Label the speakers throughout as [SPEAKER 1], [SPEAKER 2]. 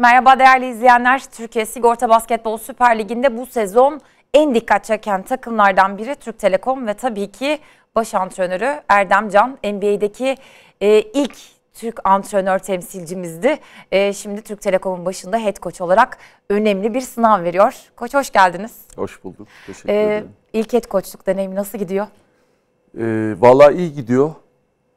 [SPEAKER 1] Merhaba değerli izleyenler. Türkiye Sigorta Basketbol Süper Ligi'nde bu sezon en dikkat çeken takımlardan biri Türk Telekom ve tabii ki baş antrenörü Erdem Can. NBA'deki e, ilk Türk antrenör temsilcimizdi. E, şimdi Türk Telekom'un başında head coach olarak önemli bir sınav veriyor. Koç hoş geldiniz.
[SPEAKER 2] Hoş bulduk. Teşekkür e, ederim.
[SPEAKER 1] İlk head coachluk deneyimi nasıl gidiyor?
[SPEAKER 2] E, Valla iyi gidiyor.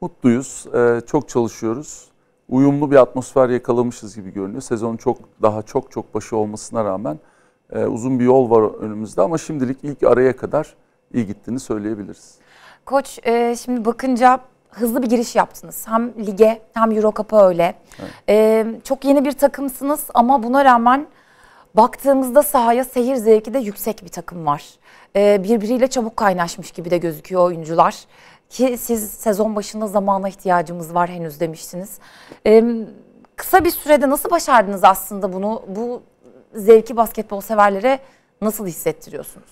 [SPEAKER 2] Mutluyuz. E, çok çalışıyoruz uyumlu bir atmosfer yakalamışız gibi görünüyor. Sezon çok daha çok çok başı olmasına rağmen e, uzun bir yol var önümüzde ama şimdilik ilk araya kadar iyi gittiğini söyleyebiliriz.
[SPEAKER 1] Koç e, şimdi bakınca hızlı bir giriş yaptınız. Hem lige hem Euro Cup'a öyle. Evet. E, çok yeni bir takımsınız ama buna rağmen baktığımızda sahaya seyir zevki de yüksek bir takım var. E, birbiriyle çabuk kaynaşmış gibi de gözüküyor oyuncular. Ki siz sezon başında zamana ihtiyacımız var henüz demiştiniz. Ee, kısa bir sürede nasıl başardınız aslında bunu? Bu zevki basketbol severlere nasıl hissettiriyorsunuz?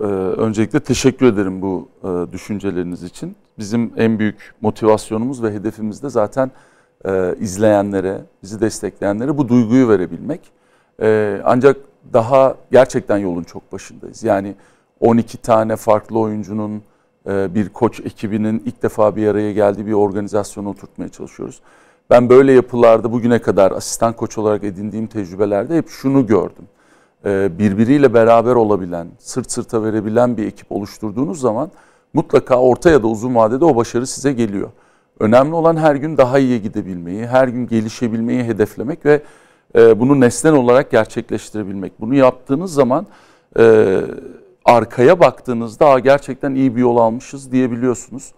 [SPEAKER 2] Ee, öncelikle teşekkür ederim bu e, düşünceleriniz için. Bizim en büyük motivasyonumuz ve hedefimiz de zaten e, izleyenlere, bizi destekleyenlere bu duyguyu verebilmek. E, ancak daha gerçekten yolun çok başındayız. Yani 12 tane farklı oyuncunun ee, bir koç ekibinin ilk defa bir araya geldiği bir organizasyonu oturtmaya çalışıyoruz. Ben böyle yapılarda bugüne kadar asistan koç olarak edindiğim tecrübelerde hep şunu gördüm. Ee, birbiriyle beraber olabilen, sırt sırta verebilen bir ekip oluşturduğunuz zaman mutlaka orta ya da uzun vadede o başarı size geliyor. Önemli olan her gün daha iyiye gidebilmeyi, her gün gelişebilmeyi hedeflemek ve e, bunu nesnel olarak gerçekleştirebilmek. Bunu yaptığınız zaman e, arkaya baktığınızda gerçekten iyi bir yol almışız diyebiliyorsunuz.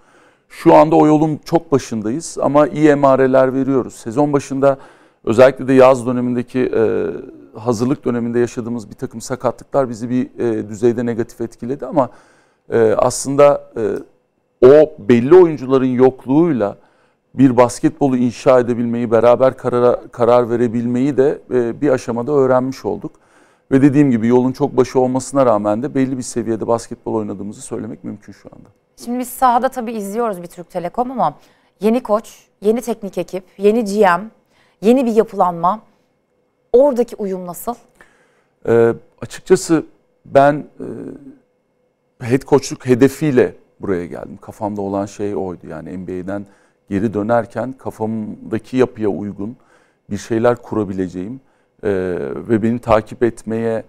[SPEAKER 2] Şu anda o yolun çok başındayız ama iyi emareler veriyoruz. Sezon başında özellikle de yaz dönemindeki e, hazırlık döneminde yaşadığımız bir takım sakatlıklar bizi bir e, düzeyde negatif etkiledi ama e, aslında e, o belli oyuncuların yokluğuyla bir basketbolu inşa edebilmeyi, beraber karara, karar verebilmeyi de e, bir aşamada öğrenmiş olduk. Ve dediğim gibi yolun çok başı olmasına rağmen de belli bir seviyede basketbol oynadığımızı söylemek mümkün şu anda.
[SPEAKER 1] Şimdi biz sahada tabii izliyoruz bir Türk Telekom ama yeni koç, yeni teknik ekip, yeni GM, yeni bir yapılanma. Oradaki uyum nasıl?
[SPEAKER 2] Ee, açıkçası ben e, head koçluk hedefiyle buraya geldim. Kafamda olan şey oydu. Yani NBA'den geri dönerken kafamdaki yapıya uygun bir şeyler kurabileceğim e, ve beni takip etmeye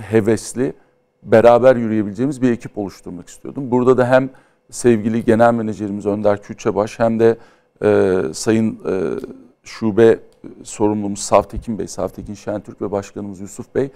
[SPEAKER 2] hevesli beraber yürüyebileceğimiz bir ekip oluşturmak istiyordum. Burada da hem sevgili genel menajerimiz Önder Küçebaş hem de e, sayın e, şube sorumlumuz Savtekin Bey, Savtekin Şentürk ve başkanımız Yusuf Bey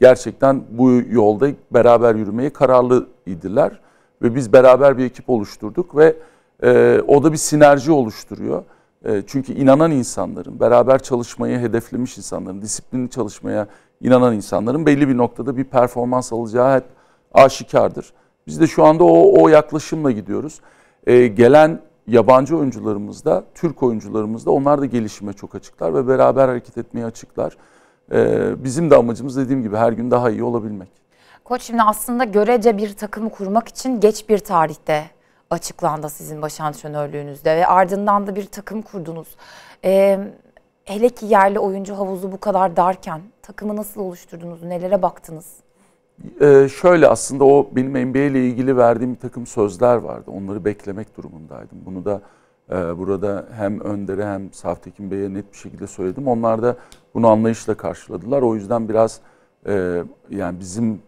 [SPEAKER 2] gerçekten bu yolda beraber yürümeye kararlı idiler ve biz beraber bir ekip oluşturduk ve e, o da bir sinerji oluşturuyor. E, çünkü inanan insanların, beraber çalışmayı hedeflemiş insanların, disiplinli çalışmaya inanan insanların belli bir noktada bir performans alacağı hep aşikardır. Biz de şu anda o, o yaklaşımla gidiyoruz. E, gelen yabancı oyuncularımız da, Türk oyuncularımız da onlar da gelişime çok açıklar ve beraber hareket etmeye açıklar. E, bizim de amacımız dediğim gibi her gün daha iyi olabilmek.
[SPEAKER 1] Koç şimdi aslında görece bir takımı kurmak için geç bir tarihte açıklandı sizin baş antrenörlüğünüzde ve ardından da bir takım kurdunuz. Ee, hele ki yerli oyuncu havuzu bu kadar darken takımı nasıl oluşturdunuz, nelere baktınız?
[SPEAKER 2] Ee, şöyle aslında o benim NBA ile ilgili verdiğim bir takım sözler vardı. Onları beklemek durumundaydım. Bunu da e, burada hem Önder'e hem Saftekin Bey'e net bir şekilde söyledim. Onlar da bunu anlayışla karşıladılar. O yüzden biraz e, yani bizim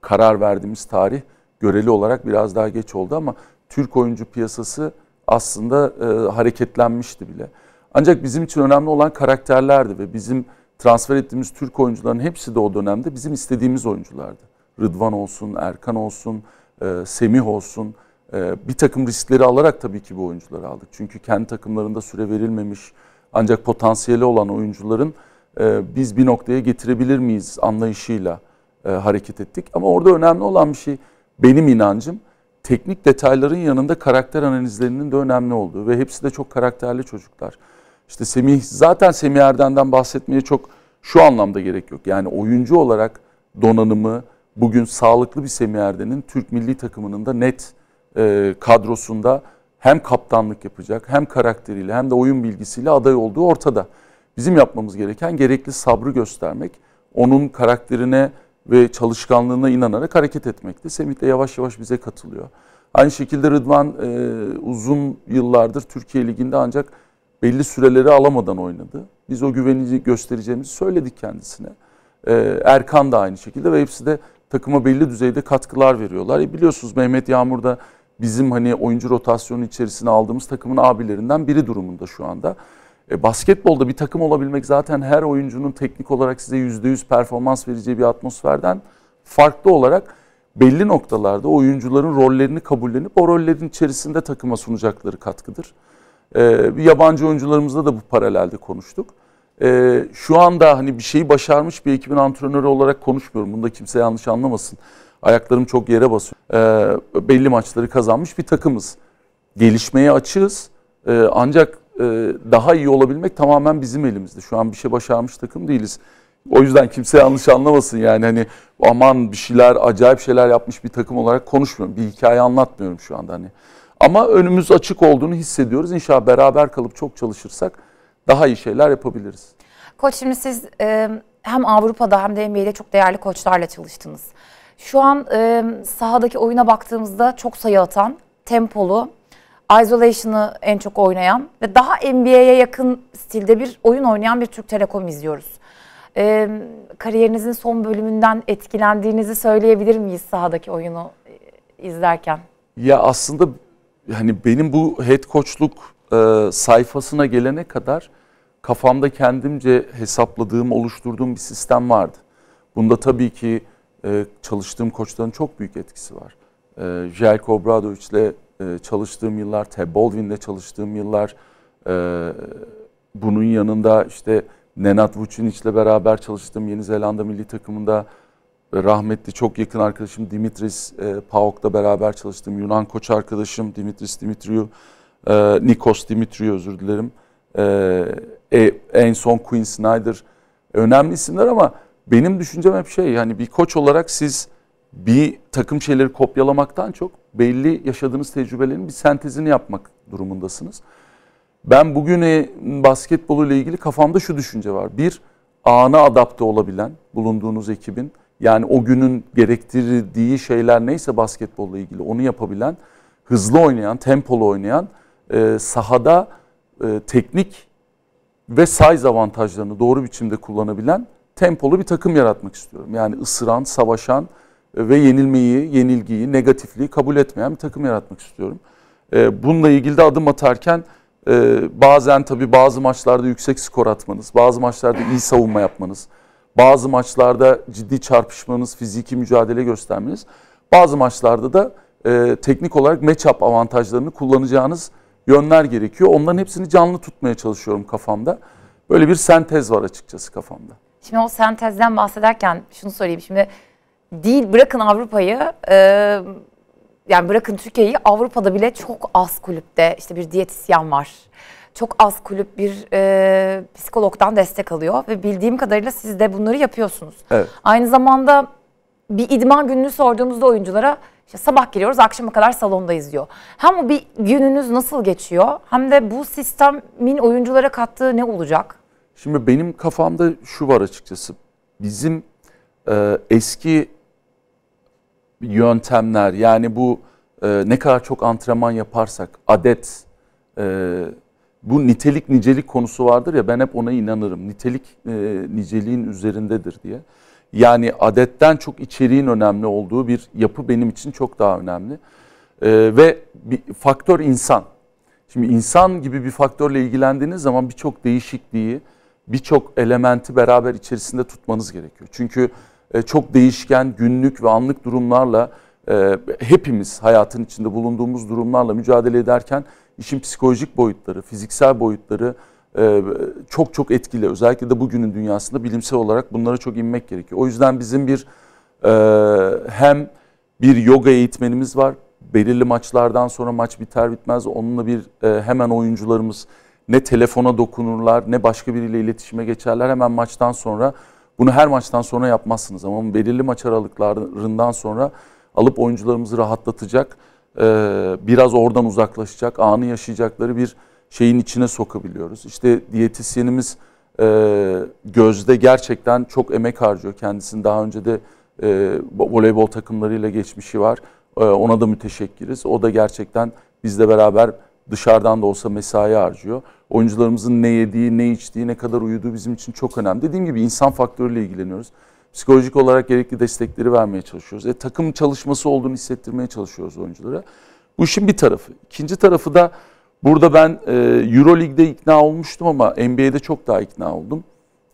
[SPEAKER 2] karar verdiğimiz tarih göreli olarak biraz daha geç oldu ama Türk oyuncu piyasası aslında e, hareketlenmişti bile. Ancak bizim için önemli olan karakterlerdi ve bizim transfer ettiğimiz Türk oyuncuların hepsi de o dönemde bizim istediğimiz oyunculardı. Rıdvan olsun, Erkan olsun, e, Semih olsun. E, bir takım riskleri alarak tabii ki bu oyuncuları aldık. Çünkü kendi takımlarında süre verilmemiş ancak potansiyeli olan oyuncuların e, biz bir noktaya getirebilir miyiz anlayışıyla e, hareket ettik. Ama orada önemli olan bir şey benim inancım teknik detayların yanında karakter analizlerinin de önemli olduğu ve hepsi de çok karakterli çocuklar. İşte Semih zaten Semih Erden'den bahsetmeye çok şu anlamda gerek yok. Yani oyuncu olarak donanımı bugün sağlıklı bir Semih Erden'in Türk milli takımının da net e, kadrosunda hem kaptanlık yapacak hem karakteriyle hem de oyun bilgisiyle aday olduğu ortada. Bizim yapmamız gereken gerekli sabrı göstermek, onun karakterine ve çalışkanlığına inanarak hareket etmekte. Semih de yavaş yavaş bize katılıyor. Aynı şekilde Rıdvan e, uzun yıllardır Türkiye Ligi'nde ancak belli süreleri alamadan oynadı. Biz o güveni göstereceğimizi söyledik kendisine. E, Erkan da aynı şekilde ve hepsi de takıma belli düzeyde katkılar veriyorlar. E, biliyorsunuz Mehmet Yağmur da bizim hani oyuncu rotasyonu içerisine aldığımız takımın abilerinden biri durumunda şu anda. E, basketbolda bir takım olabilmek zaten her oyuncunun teknik olarak size yüzde yüz performans vereceği bir atmosferden farklı olarak belli noktalarda oyuncuların rollerini kabullenip o rollerin içerisinde takıma sunacakları katkıdır. E, yabancı oyuncularımızla da bu paralelde konuştuk. E, şu anda hani bir şeyi başarmış bir ekibin antrenörü olarak konuşmuyorum. Bunda kimse yanlış anlamasın. Ayaklarım çok yere basıyor. E, belli maçları kazanmış bir takımız. Gelişmeye açığız. E, ancak e, daha iyi olabilmek tamamen bizim elimizde. Şu an bir şey başarmış takım değiliz. O yüzden kimse yanlış anlamasın yani hani aman bir şeyler acayip şeyler yapmış bir takım olarak konuşmuyorum. Bir hikaye anlatmıyorum şu anda hani. Ama önümüz açık olduğunu hissediyoruz. İnşallah beraber kalıp çok çalışırsak daha iyi şeyler yapabiliriz.
[SPEAKER 1] Koç şimdi siz e, hem Avrupa'da hem de NBA'de çok değerli koçlarla çalıştınız. Şu an e, sahadaki oyuna baktığımızda çok sayı atan, tempolu, Isolation'ı en çok oynayan ve daha NBA'ye yakın stilde bir oyun oynayan bir Türk Telekom izliyoruz. Ee, kariyerinizin son bölümünden etkilendiğinizi söyleyebilir miyiz sahadaki oyunu izlerken?
[SPEAKER 2] Ya aslında hani benim bu head coachluk e, sayfasına gelene kadar kafamda kendimce hesapladığım, oluşturduğum bir sistem vardı. Bunda tabii ki e, çalıştığım koçların çok büyük etkisi var. E, Jelko Obradovic ile ee, çalıştığım yıllar, Ted Baldwin'de çalıştığım yıllar, ee, bunun yanında işte Nenad Vucinic'le beraber çalıştığım Yeni Zelanda milli takımında rahmetli çok yakın arkadaşım Dimitris e, Paok'la beraber çalıştığım Yunan koç arkadaşım Dimitris Dimitriou, Nikos Dimitriou özür dilerim. E, en son Queen Snyder önemli isimler ama benim düşüncem hep şey yani bir koç olarak siz bir takım şeyleri kopyalamaktan çok belli yaşadığınız tecrübelerin bir sentezini yapmak durumundasınız. Ben bugün e, basketbolu ile ilgili kafamda şu düşünce var. Bir, ana adapte olabilen bulunduğunuz ekibin yani o günün gerektirdiği şeyler neyse basketbolla ilgili onu yapabilen, hızlı oynayan, tempolu oynayan, e, sahada e, teknik ve size avantajlarını doğru biçimde kullanabilen tempolu bir takım yaratmak istiyorum. Yani ısıran, savaşan, ve yenilmeyi, yenilgiyi, negatifliği kabul etmeyen bir takım yaratmak istiyorum. E, bununla ilgili de adım atarken e, bazen tabii bazı maçlarda yüksek skor atmanız, bazı maçlarda iyi savunma yapmanız, bazı maçlarda ciddi çarpışmanız, fiziki mücadele göstermeniz, bazı maçlarda da e, teknik olarak match-up avantajlarını kullanacağınız yönler gerekiyor. Onların hepsini canlı tutmaya çalışıyorum kafamda. Böyle bir sentez var açıkçası kafamda.
[SPEAKER 1] Şimdi o sentezden bahsederken şunu söyleyeyim Şimdi değil bırakın Avrupa'yı e, yani bırakın Türkiye'yi Avrupa'da bile çok az kulüpte işte bir diyetisyen var. Çok az kulüp bir e, psikologdan destek alıyor ve bildiğim kadarıyla siz de bunları yapıyorsunuz. Evet. Aynı zamanda bir idman gününü sorduğumuzda oyunculara işte sabah giriyoruz akşama kadar salondayız diyor. Hem o bir gününüz nasıl geçiyor hem de bu sistemin oyunculara kattığı ne
[SPEAKER 2] olacak? Şimdi benim kafamda şu var açıkçası. Bizim e, eski yöntemler yani bu e, ne kadar çok antrenman yaparsak adet e, bu nitelik nicelik konusu vardır ya ben hep ona inanırım. Nitelik e, niceliğin üzerindedir diye. Yani adetten çok içeriğin önemli olduğu bir yapı benim için çok daha önemli. E, ve bir faktör insan. Şimdi insan gibi bir faktörle ilgilendiğiniz zaman birçok değişikliği, birçok elementi beraber içerisinde tutmanız gerekiyor. Çünkü e, çok değişken günlük ve anlık durumlarla e, hepimiz hayatın içinde bulunduğumuz durumlarla mücadele ederken işin psikolojik boyutları, fiziksel boyutları e, çok çok etkili. Özellikle de bugünün dünyasında bilimsel olarak bunlara çok inmek gerekiyor. O yüzden bizim bir hem bir yoga eğitmenimiz var. Belirli maçlardan sonra maç biter bitmez onunla bir hemen oyuncularımız ne telefona dokunurlar ne başka biriyle iletişime geçerler hemen maçtan sonra bunu her maçtan sonra yapmazsınız ama belirli maç aralıklarından sonra alıp oyuncularımızı rahatlatacak, e, biraz oradan uzaklaşacak, anı yaşayacakları bir şeyin içine sokabiliyoruz. İşte diyetisyenimiz e, Gözde gerçekten çok emek harcıyor. Kendisinin daha önce de e, voleybol takımlarıyla geçmişi var. Ona da müteşekkiriz. O da gerçekten bizle beraber dışarıdan da olsa mesai harcıyor. Oyuncularımızın ne yediği, ne içtiği, ne kadar uyuduğu bizim için çok önemli. Dediğim gibi insan faktörüyle ilgileniyoruz. Psikolojik olarak gerekli destekleri vermeye çalışıyoruz. E, takım çalışması olduğunu hissettirmeye çalışıyoruz oyunculara. Bu işin bir tarafı. İkinci tarafı da burada ben e, Euroleague'de ikna olmuştum ama NBA'de çok daha ikna oldum.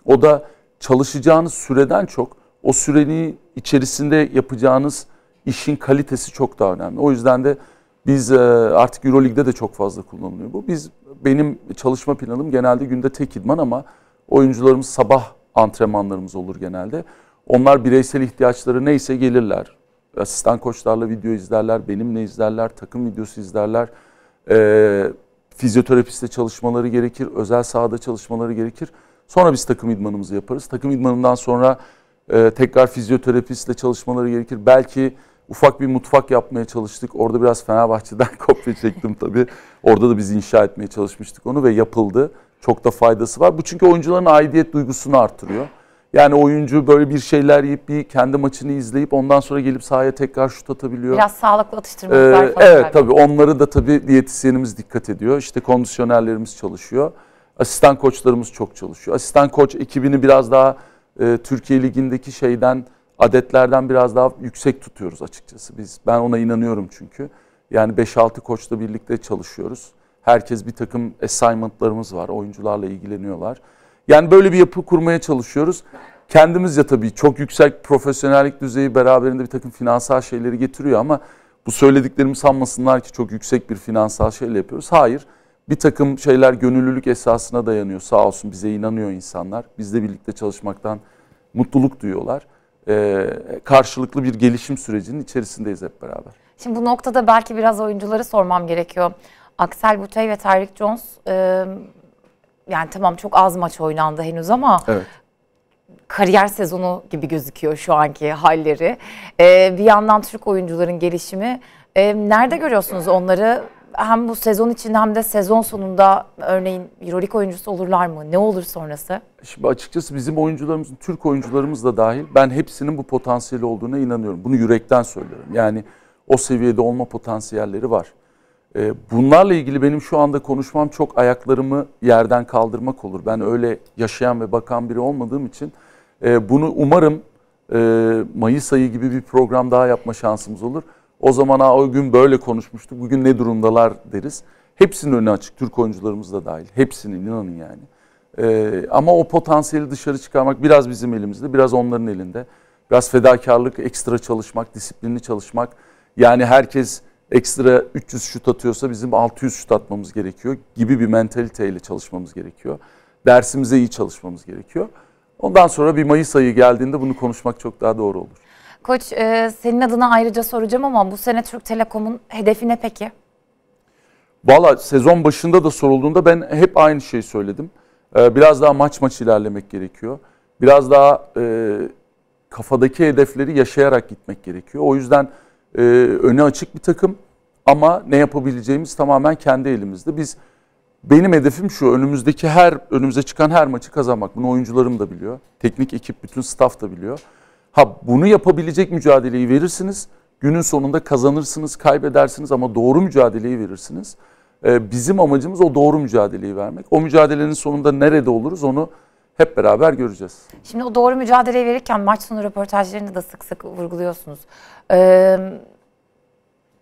[SPEAKER 2] O da çalışacağınız süreden çok o sürenin içerisinde yapacağınız işin kalitesi çok daha önemli. O yüzden de biz e, artık Euroleague'de de çok fazla kullanılıyor bu. Biz benim çalışma planım genelde günde tek idman ama oyuncularımız sabah antrenmanlarımız olur genelde. Onlar bireysel ihtiyaçları neyse gelirler. Asistan koçlarla video izlerler, benimle izlerler, takım videosu izlerler. Ee, fizyoterapiste çalışmaları gerekir, özel sahada çalışmaları gerekir. Sonra biz takım idmanımızı yaparız. Takım idmanından sonra e, tekrar fizyoterapistle çalışmaları gerekir. Belki Ufak bir mutfak yapmaya çalıştık. Orada biraz Fenerbahçe'den kopya çektim tabii. Orada da biz inşa etmeye çalışmıştık onu ve yapıldı. Çok da faydası var. Bu çünkü oyuncuların aidiyet duygusunu artırıyor. Yani oyuncu böyle bir şeyler yiyip bir kendi maçını izleyip ondan sonra gelip sahaya tekrar şut atabiliyor. Biraz sağlıklı atıştırmalar ee, falan. Evet tabii. tabii onları da tabii diyetisyenimiz dikkat ediyor. İşte kondisyonerlerimiz çalışıyor. Asistan koçlarımız çok çalışıyor. Asistan koç ekibini biraz daha e, Türkiye Ligi'ndeki şeyden adetlerden biraz daha yüksek tutuyoruz açıkçası. Biz ben ona inanıyorum çünkü. Yani 5-6 koçla birlikte çalışıyoruz. Herkes bir takım assignment'larımız var. Oyuncularla ilgileniyorlar. Yani böyle bir yapı kurmaya çalışıyoruz. Kendimiz Kendimizce tabii çok yüksek profesyonellik düzeyi beraberinde bir takım finansal şeyleri getiriyor ama bu söylediklerimi sanmasınlar ki çok yüksek bir finansal şeyle yapıyoruz. Hayır. Bir takım şeyler gönüllülük esasına dayanıyor. Sağ olsun bize inanıyor insanlar. Bizle birlikte çalışmaktan mutluluk duyuyorlar. E, karşılıklı bir gelişim sürecinin içerisindeyiz hep beraber.
[SPEAKER 1] Şimdi bu noktada belki biraz oyuncuları sormam gerekiyor. Axel Butey ve Tyreek Jones e, yani tamam çok az maç oynandı henüz ama evet. kariyer sezonu gibi gözüküyor şu anki halleri. E, bir yandan Türk oyuncuların gelişimi. E, nerede görüyorsunuz onları? hem bu sezon içinde hem de sezon sonunda örneğin Euroleague oyuncusu olurlar mı? Ne olur sonrası?
[SPEAKER 2] Şimdi açıkçası bizim oyuncularımızın, Türk oyuncularımız da dahil ben hepsinin bu potansiyeli olduğuna inanıyorum. Bunu yürekten söylüyorum. Yani o seviyede olma potansiyelleri var. Ee, bunlarla ilgili benim şu anda konuşmam çok ayaklarımı yerden kaldırmak olur. Ben öyle yaşayan ve bakan biri olmadığım için e, bunu umarım e, Mayıs ayı gibi bir program daha yapma şansımız olur. O zaman o gün böyle konuşmuştuk, bugün ne durumdalar deriz. Hepsinin önü açık, Türk oyuncularımız da dahil. Hepsinin, inanın yani. Ee, ama o potansiyeli dışarı çıkarmak biraz bizim elimizde, biraz onların elinde. Biraz fedakarlık, ekstra çalışmak, disiplinli çalışmak. Yani herkes ekstra 300 şut atıyorsa bizim 600 şut atmamız gerekiyor gibi bir mentaliteyle çalışmamız gerekiyor. Dersimize iyi çalışmamız gerekiyor. Ondan sonra bir Mayıs ayı geldiğinde bunu konuşmak çok daha doğru olur.
[SPEAKER 1] Koç e, senin adına ayrıca soracağım ama bu sene Türk Telekom'un hedefi ne peki?
[SPEAKER 2] Valla sezon başında da sorulduğunda ben hep aynı şeyi söyledim. Ee, biraz daha maç maç ilerlemek gerekiyor. Biraz daha e, kafadaki hedefleri yaşayarak gitmek gerekiyor. O yüzden e, öne açık bir takım ama ne yapabileceğimiz tamamen kendi elimizde. Biz benim hedefim şu önümüzdeki her önümüze çıkan her maçı kazanmak. Bunu oyuncularım da biliyor. Teknik ekip bütün staff da biliyor. Ha bunu yapabilecek mücadeleyi verirsiniz. Günün sonunda kazanırsınız, kaybedersiniz ama doğru mücadeleyi verirsiniz. Ee, bizim amacımız o doğru mücadeleyi vermek. O mücadelenin sonunda nerede oluruz onu hep beraber göreceğiz.
[SPEAKER 1] Şimdi o doğru mücadeleyi verirken maç sonu röportajlarını da sık sık vurguluyorsunuz. Ee,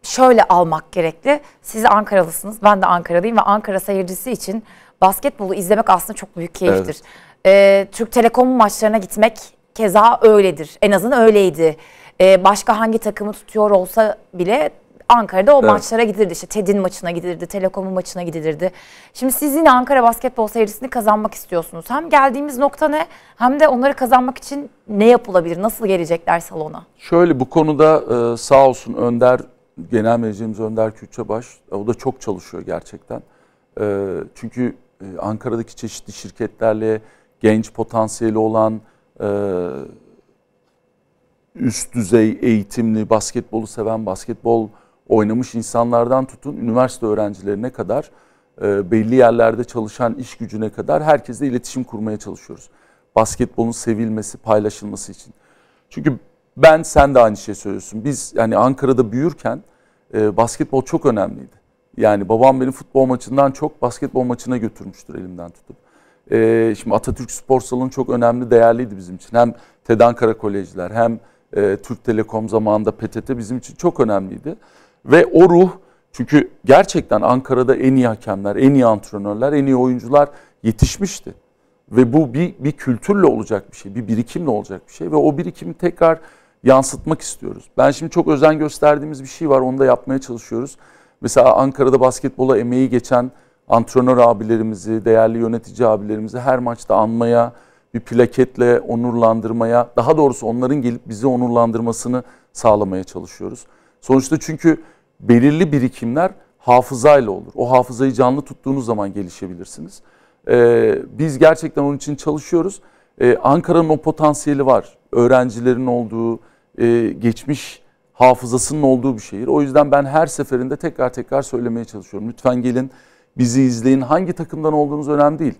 [SPEAKER 1] şöyle almak gerekli. Siz Ankaralısınız, ben de Ankaralıyım ve Ankara seyircisi için basketbolu izlemek aslında çok büyük keyiftir. Evet. Ee, Türk Telekom maçlarına gitmek keza öyledir. En azından öyleydi. Ee, başka hangi takımı tutuyor olsa bile Ankara'da o evet. maçlara gidilirdi. İşte TED'in maçına gidilirdi, Telekom'un maçına gidilirdi. Şimdi siz yine Ankara basketbol seyircisini kazanmak istiyorsunuz. Hem geldiğimiz nokta ne hem de onları kazanmak için ne yapılabilir? Nasıl gelecekler salona?
[SPEAKER 2] Şöyle bu konuda e, sağ olsun Önder, genel menajerimiz Önder Kürçebaş. E, o da çok çalışıyor gerçekten. E, çünkü Ankara'daki çeşitli şirketlerle genç potansiyeli olan ee, üst düzey eğitimli basketbolu seven basketbol oynamış insanlardan tutun üniversite öğrencilerine kadar e, belli yerlerde çalışan iş gücüne kadar herkesle iletişim kurmaya çalışıyoruz. Basketbolun sevilmesi, paylaşılması için. Çünkü ben sen de aynı şeyi söylüyorsun. Biz yani Ankara'da büyürken e, basketbol çok önemliydi. Yani babam beni futbol maçından çok basketbol maçına götürmüştür elimden tutup e, şimdi Atatürk Spor Salonu çok önemli, değerliydi bizim için. Hem TED Ankara Kolejler hem e, Türk Telekom zamanında PTT bizim için çok önemliydi. Ve o ruh çünkü gerçekten Ankara'da en iyi hakemler, en iyi antrenörler, en iyi oyuncular yetişmişti. Ve bu bir, bir kültürle olacak bir şey, bir birikimle olacak bir şey ve o birikimi tekrar yansıtmak istiyoruz. Ben şimdi çok özen gösterdiğimiz bir şey var, onu da yapmaya çalışıyoruz. Mesela Ankara'da basketbola emeği geçen antrenör abilerimizi, değerli yönetici abilerimizi her maçta anmaya, bir plaketle onurlandırmaya, daha doğrusu onların gelip bizi onurlandırmasını sağlamaya çalışıyoruz. Sonuçta çünkü belirli birikimler hafızayla olur. O hafızayı canlı tuttuğunuz zaman gelişebilirsiniz. Ee, biz gerçekten onun için çalışıyoruz. Ee, Ankara'nın o potansiyeli var. Öğrencilerin olduğu, e, geçmiş hafızasının olduğu bir şehir. O yüzden ben her seferinde tekrar tekrar söylemeye çalışıyorum. Lütfen gelin bizi izleyin. Hangi takımdan olduğunuz önemli değil.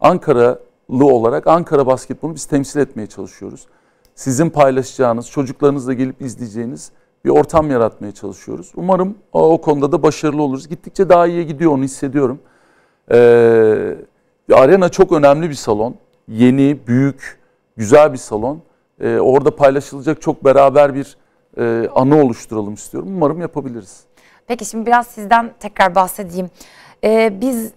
[SPEAKER 2] Ankaralı olarak Ankara basketbolunu biz temsil etmeye çalışıyoruz. Sizin paylaşacağınız, çocuklarınızla gelip izleyeceğiniz bir ortam yaratmaya çalışıyoruz. Umarım o, o konuda da başarılı oluruz. Gittikçe daha iyiye gidiyor onu hissediyorum. Ee, arena çok önemli bir salon. Yeni, büyük, güzel bir salon. Ee, orada paylaşılacak çok beraber bir e, anı oluşturalım istiyorum. Umarım yapabiliriz.
[SPEAKER 1] Peki şimdi biraz sizden tekrar bahsedeyim. Ee, biz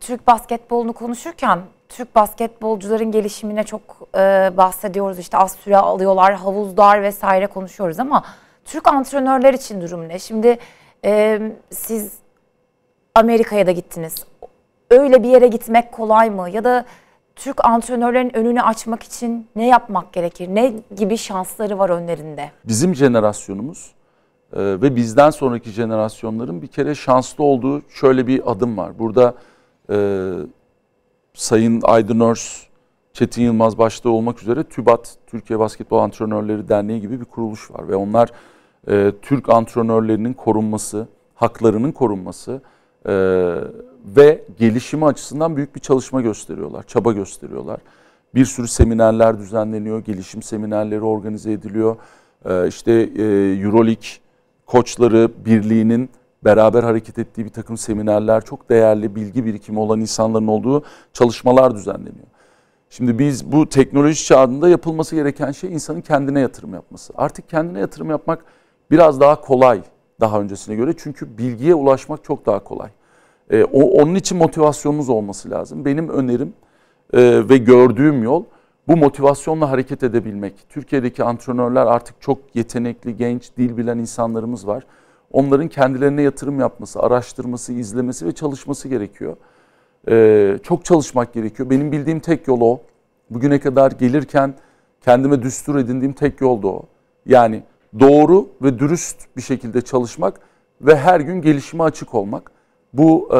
[SPEAKER 1] Türk basketbolunu konuşurken Türk basketbolcuların gelişimine çok e, bahsediyoruz. İşte az süre alıyorlar, havuzlar vesaire konuşuyoruz ama Türk antrenörler için durum ne? Şimdi e, siz Amerika'ya da gittiniz. Öyle bir yere gitmek kolay mı? Ya da Türk antrenörlerin önünü açmak için ne yapmak gerekir? Ne gibi şansları var önlerinde?
[SPEAKER 2] Bizim jenerasyonumuz ee, ve bizden sonraki jenerasyonların bir kere şanslı olduğu şöyle bir adım var. Burada e, Sayın Aydın Örs, Çetin Yılmaz başta olmak üzere TÜBAT, Türkiye Basketbol Antrenörleri Derneği gibi bir kuruluş var. Ve onlar e, Türk antrenörlerinin korunması, haklarının korunması e, ve gelişimi açısından büyük bir çalışma gösteriyorlar, çaba gösteriyorlar. Bir sürü seminerler düzenleniyor, gelişim seminerleri organize ediliyor. E, işte e, Euroleague koçları birliğinin beraber hareket ettiği bir takım seminerler, çok değerli bilgi birikimi olan insanların olduğu çalışmalar düzenleniyor. Şimdi biz bu teknoloji çağında yapılması gereken şey insanın kendine yatırım yapması. Artık kendine yatırım yapmak biraz daha kolay daha öncesine göre. Çünkü bilgiye ulaşmak çok daha kolay. E, o, onun için motivasyonunuz olması lazım. Benim önerim e, ve gördüğüm yol bu motivasyonla hareket edebilmek. Türkiye'deki antrenörler artık çok yetenekli, genç, dil bilen insanlarımız var. Onların kendilerine yatırım yapması, araştırması, izlemesi ve çalışması gerekiyor. Ee, çok çalışmak gerekiyor. Benim bildiğim tek yol o. Bugüne kadar gelirken kendime düstur edindiğim tek yoldu o. Yani doğru ve dürüst bir şekilde çalışmak ve her gün gelişime açık olmak. Bu e,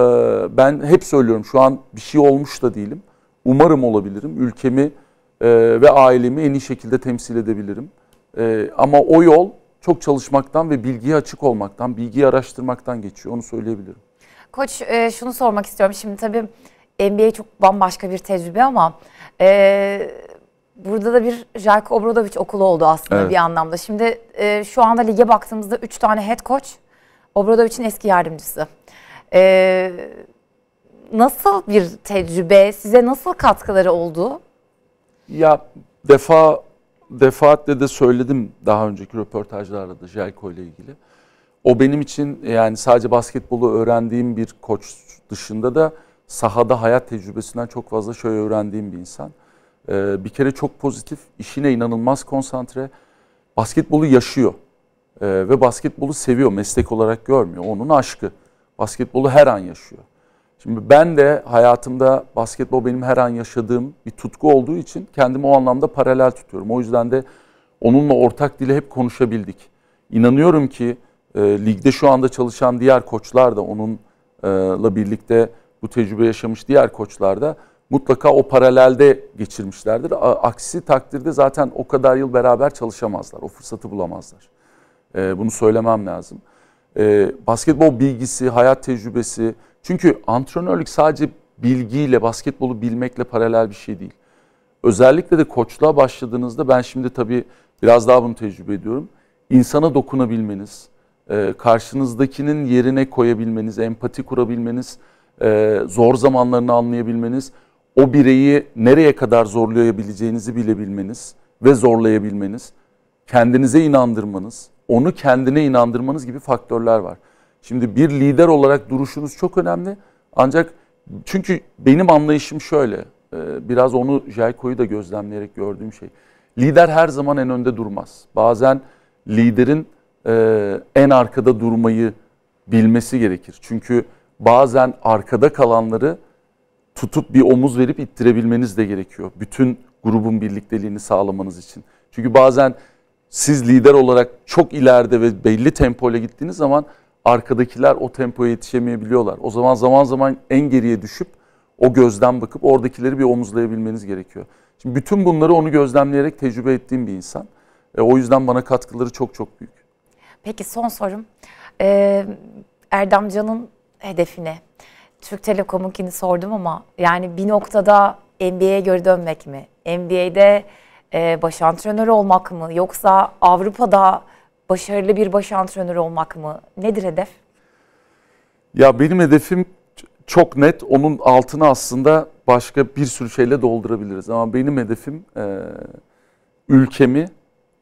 [SPEAKER 2] ben hep söylüyorum şu an bir şey olmuş da değilim. Umarım olabilirim. Ülkemi e, ve ailemi en iyi şekilde temsil edebilirim. E, ama o yol çok çalışmaktan ve bilgiye açık olmaktan, bilgiyi araştırmaktan geçiyor. Onu söyleyebilirim.
[SPEAKER 1] Koç e, şunu sormak istiyorum. Şimdi tabii NBA çok bambaşka bir tecrübe ama e, burada da bir Jerko Obradovic okulu oldu aslında evet. bir anlamda. Şimdi e, şu anda lige baktığımızda 3 tane head coach Obradovic'in eski yardımcısı. E, nasıl bir tecrübe, size nasıl katkıları oldu?
[SPEAKER 2] Ya defa defaatle de söyledim daha önceki röportajlarda da Jelko ile ilgili. O benim için yani sadece basketbolu öğrendiğim bir koç dışında da sahada hayat tecrübesinden çok fazla şey öğrendiğim bir insan. Ee, bir kere çok pozitif, işine inanılmaz konsantre. Basketbolu yaşıyor ee, ve basketbolu seviyor, meslek olarak görmüyor. Onun aşkı. Basketbolu her an yaşıyor. Şimdi ben de hayatımda basketbol benim her an yaşadığım bir tutku olduğu için kendimi o anlamda paralel tutuyorum. O yüzden de onunla ortak dili hep konuşabildik. İnanıyorum ki e, ligde şu anda çalışan diğer koçlar da onunla birlikte bu tecrübe yaşamış diğer koçlar da mutlaka o paralelde geçirmişlerdir. Aksi takdirde zaten o kadar yıl beraber çalışamazlar. O fırsatı bulamazlar. E, bunu söylemem lazım. E, basketbol bilgisi, hayat tecrübesi, çünkü antrenörlük sadece bilgiyle, basketbolu bilmekle paralel bir şey değil. Özellikle de koçluğa başladığınızda ben şimdi tabii biraz daha bunu tecrübe ediyorum. İnsana dokunabilmeniz, e, karşınızdakinin yerine koyabilmeniz, empati kurabilmeniz, e, zor zamanlarını anlayabilmeniz, o bireyi nereye kadar zorlayabileceğinizi bilebilmeniz ve zorlayabilmeniz, kendinize inandırmanız, onu kendine inandırmanız gibi faktörler var. Şimdi bir lider olarak duruşunuz çok önemli. Ancak çünkü benim anlayışım şöyle. E, biraz onu Jayko'yu da gözlemleyerek gördüğüm şey. Lider her zaman en önde durmaz. Bazen liderin e, en arkada durmayı bilmesi gerekir. Çünkü bazen arkada kalanları tutup bir omuz verip ittirebilmeniz de gerekiyor. Bütün grubun birlikteliğini sağlamanız için. Çünkü bazen siz lider olarak çok ileride ve belli tempoyla gittiğiniz zaman arkadakiler o tempoya yetişemeyebiliyorlar. O zaman zaman zaman en geriye düşüp o gözden bakıp oradakileri bir omuzlayabilmeniz gerekiyor. Şimdi bütün bunları onu gözlemleyerek tecrübe ettiğim bir insan. E, o yüzden bana katkıları çok çok büyük.
[SPEAKER 1] Peki son sorum. Ee, Erdemcan'ın hedefine. Türk Telekom'unkini sordum ama yani bir noktada NBA'ye geri dönmek mi? NBA'de e, baş antrenör olmak mı? Yoksa Avrupa'da başarılı bir baş antrenör olmak mı? Nedir hedef?
[SPEAKER 2] Ya benim hedefim çok net. Onun altını aslında başka bir sürü şeyle doldurabiliriz. Ama benim hedefim e, ülkemi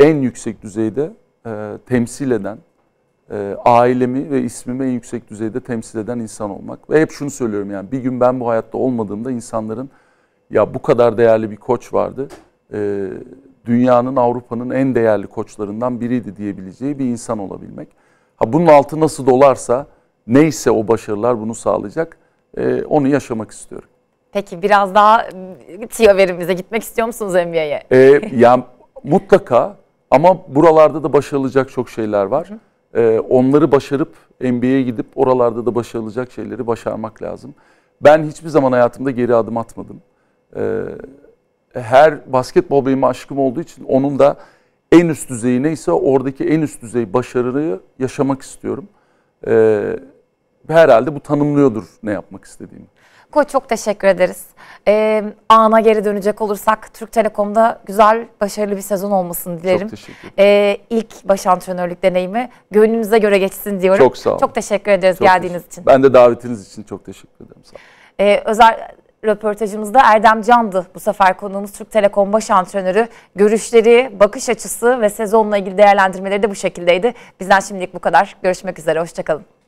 [SPEAKER 2] en yüksek düzeyde e, temsil eden, e, ailemi ve ismimi en yüksek düzeyde temsil eden insan olmak. Ve hep şunu söylüyorum yani bir gün ben bu hayatta olmadığımda insanların ya bu kadar değerli bir koç vardı, e, dünyanın Avrupa'nın en değerli koçlarından biriydi diyebileceği bir insan olabilmek. Ha bunun altı nasıl dolarsa neyse o başarılar bunu sağlayacak e, onu yaşamak istiyorum.
[SPEAKER 1] Peki biraz daha ıı, tiyo verimize gitmek istiyor musunuz NBA'ye?
[SPEAKER 2] E, ee, ya yani mutlaka ama buralarda da başarılacak çok şeyler var. E, onları başarıp NBA'ye gidip oralarda da başarılacak şeyleri başarmak lazım. Ben hiçbir zaman hayatımda geri adım atmadım. E, her basketbol benim aşkım olduğu için onun da en üst düzeyi neyse oradaki en üst düzey başarıyı yaşamak istiyorum. Ee, herhalde bu tanımlıyordur ne yapmak istediğimi.
[SPEAKER 1] Koç çok teşekkür ederiz. Ee, ana geri dönecek olursak Türk Telekom'da güzel, başarılı bir sezon olmasını dilerim. Çok teşekkür ederim. Ee, ilk baş antrenörlük deneyimi gönlünüze göre geçsin diyorum. Çok sağ olun. Çok teşekkür ederiz çok geldiğiniz için. Ben
[SPEAKER 2] de davetiniz için çok teşekkür ederim. Sağ olun.
[SPEAKER 1] Ee, özel röportajımızda Erdem Can'dı. Bu sefer konuğumuz Türk Telekom baş antrenörü. Görüşleri, bakış açısı ve sezonla ilgili değerlendirmeleri de bu şekildeydi. Bizden şimdilik bu kadar. Görüşmek üzere, hoşçakalın.